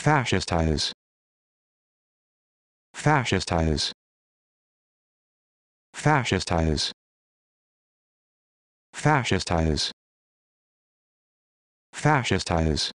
Fascistize. Fascistize. Fascistize. Fascistize. Fascistize.